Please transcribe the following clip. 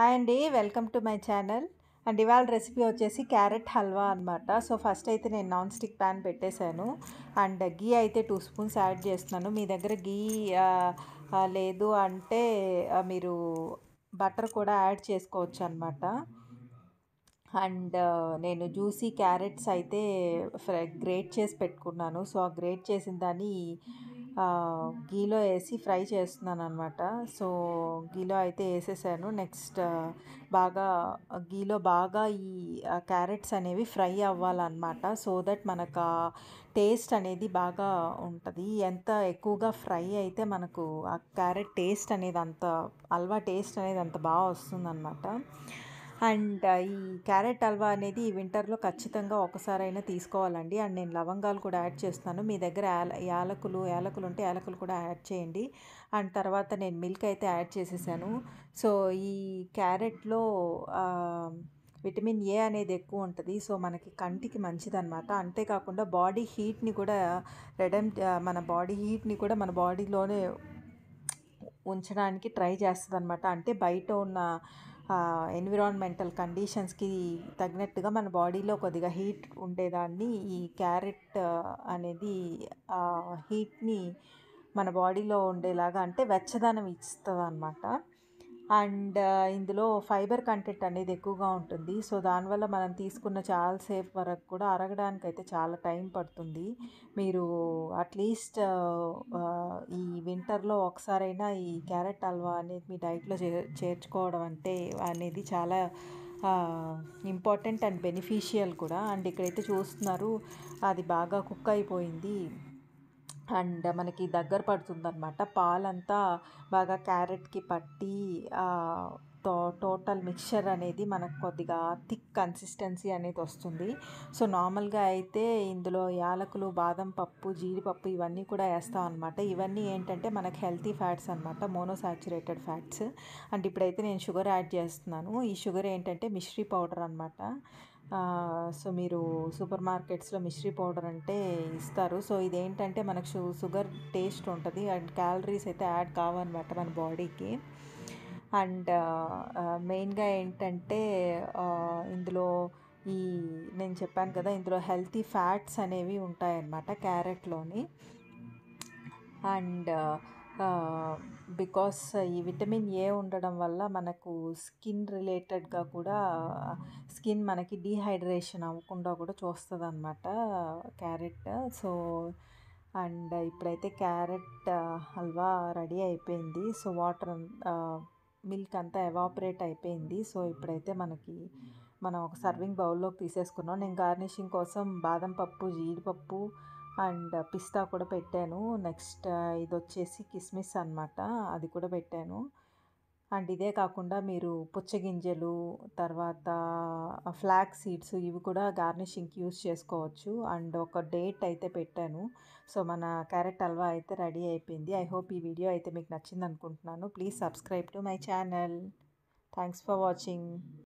hi అండి welcome to my channel and ఇవాళ recipe వచ్చేసి క్యారెట్ హల్వా అనమాట సో ఫస్ట్ అయితే నేను నాన్ స్టిక్ ప్యాన్ పెట్టేశాను అండ్ గీ అయితే టూ స్పూన్స్ యాడ్ చేస్తున్నాను మీ దగ్గర గీ లేదు అంటే మీరు బటర్ కూడా యాడ్ చేసుకోవచ్చు అనమాట అండ్ నేను జ్యూసీ క్యారెట్స్ అయితే గ్రేట్ చేసి పెట్టుకున్నాను సో ఆ గ్రేట్ చేసిన దాన్ని గీలో వేసి ఫ్రై చేస్తున్నాను అనమాట సో గీలో అయితే వేసేసాను నెక్స్ట్ బాగా గీలో బాగా ఈ క్యారెట్స్ అనేవి ఫ్రై అవ్వాలన్నమాట సో దట్ మనకు టేస్ట్ అనేది బాగా ఉంటుంది ఎంత ఎక్కువగా ఫ్రై అయితే మనకు ఆ క్యారెట్ టేస్ట్ అనేది అంత హల్వా టేస్ట్ అనేది అంత బాగా వస్తుందన్నమాట అండ్ ఈ క్యారెట్ హల్వా అనేది ఈ వింటర్లో ఖచ్చితంగా ఒకసారైనా తీసుకోవాలండి అండ్ నేను లవంగాలు కూడా యాడ్ చేస్తాను మీ దగ్గర యాలకులు యాలకులు ఉంటే యాలకులు కూడా యాడ్ చేయండి అండ్ తర్వాత నేను మిల్క్ అయితే యాడ్ చేసేసాను సో ఈ క్యారెట్లో విటమిన్ ఏ అనేది ఎక్కువ ఉంటుంది సో మనకి కంటికి అనమాట అంతేకాకుండా బాడీ హీట్ని కూడా రెడమ్ మన బాడీ హీట్ని కూడా మన బాడీలోనే ఉంచడానికి ట్రై చేస్తుంది అనమాట అంటే బయట ఉన్న ఎన్విరాన్మెంటల్ కండిషన్స్కి తగినట్టుగా మన బాడీలో కొద్దిగా హీట్ ఉండేదాన్ని ఈ క్యారెట్ అనేది హీట్ని మన బాడీలో ఉండేలాగా అంటే వెచ్చదనం ఇస్తుంది అనమాట అండ్ ఇందులో ఫైబర్ కంటెంట్ అనేది ఎక్కువగా ఉంటుంది సో దానివల్ల మనం తీసుకున్న చాలా సేఫ్ వరకు కూడా అరగడానికి అయితే చాలా టైం పడుతుంది మీరు అట్లీస్ట్ ఈ వింటర్లో ఒకసారైనా ఈ క్యారెట్ హల్వా అనేది మీ డైట్లో చే చేర్చుకోవడం అంటే అనేది చాలా ఇంపార్టెంట్ అండ్ బెనిఫిషియల్ కూడా అండ్ ఇక్కడైతే చూస్తున్నారు అది బాగా కుక్ అయిపోయింది అండ్ మనకి దగ్గర పడుతుందనమాట పాలంతా బాగా క్యారెట్కి పట్టి తో టోటల్ మిక్చర్ అనేది మనకు కొద్దిగా థిక్ కన్సిస్టెన్సీ అనేది వస్తుంది సో నార్మల్గా అయితే ఇందులో యాలకులు బాదం పప్పు జీడిపప్పు ఇవన్నీ కూడా వేస్తాం అనమాట ఇవన్నీ ఏంటంటే మనకి హెల్తీ ఫ్యాట్స్ అనమాట మోనోసాచురేటెడ్ ఫ్యాట్స్ అంటే ఇప్పుడైతే నేను షుగర్ యాడ్ చేస్తున్నాను ఈ షుగర్ ఏంటంటే మిశ్రీ పౌడర్ అనమాట సో మీరు సూపర్ మార్కెట్స్లో మిశ్రీ పౌడర్ అంటే ఇస్తారు సో ఇదేంటంటే మనకు షుగర్ టేస్ట్ ఉంటుంది అండ్ క్యాలరీస్ అయితే యాడ్ కావన్నమాట మన బాడీకి అండ్ మెయిన్గా ఏంటంటే ఇందులో ఈ నేను చెప్పాను కదా ఇందులో హెల్తీ ఫ్యాట్స్ అనేవి ఉంటాయన్నమాట క్యారెట్లోని అండ్ బికాస్ ఈ విటమిన్ ఏ ఉండడం వల్ల మనకు స్కిన్ రిలేటెడ్గా కూడా స్కిన్ మనకి డీహైడ్రేషన్ అవ్వకుండా కూడా చూస్తుంది అనమాట క్యారెట్ సో అండ్ ఇప్పుడైతే క్యారెట్ హల్వా రెడీ అయిపోయింది సో వాటర్ మిల్క్ అంతా ఎవాపరేట్ అయిపోయింది సో ఇప్పుడైతే మనకి మనం ఒక సర్వింగ్ బౌల్లోకి తీసేసుకున్నాం నేను గార్నిషింగ్ కోసం బాదం పప్పు జీడిపప్పు అండ్ పిస్తా కూడా పెట్టాను నెక్స్ట్ ఇది వచ్చేసి కిస్మిస్ అనమాట అది కూడా పెట్టాను అండ్ ఇదే కాకుండా మీరు పుచ్చగింజలు తర్వాత ఫ్లాక్ సీడ్స్ ఇవి కూడా గార్నిషింగ్కి యూస్ చేసుకోవచ్చు అండ్ ఒక డేట్ అయితే పెట్టాను సో మన క్యారెట్ హల్వా అయితే రెడీ అయిపోయింది ఐ హోప్ ఈ వీడియో అయితే మీకు నచ్చింది అనుకుంటున్నాను please subscribe to my channel thanks for watching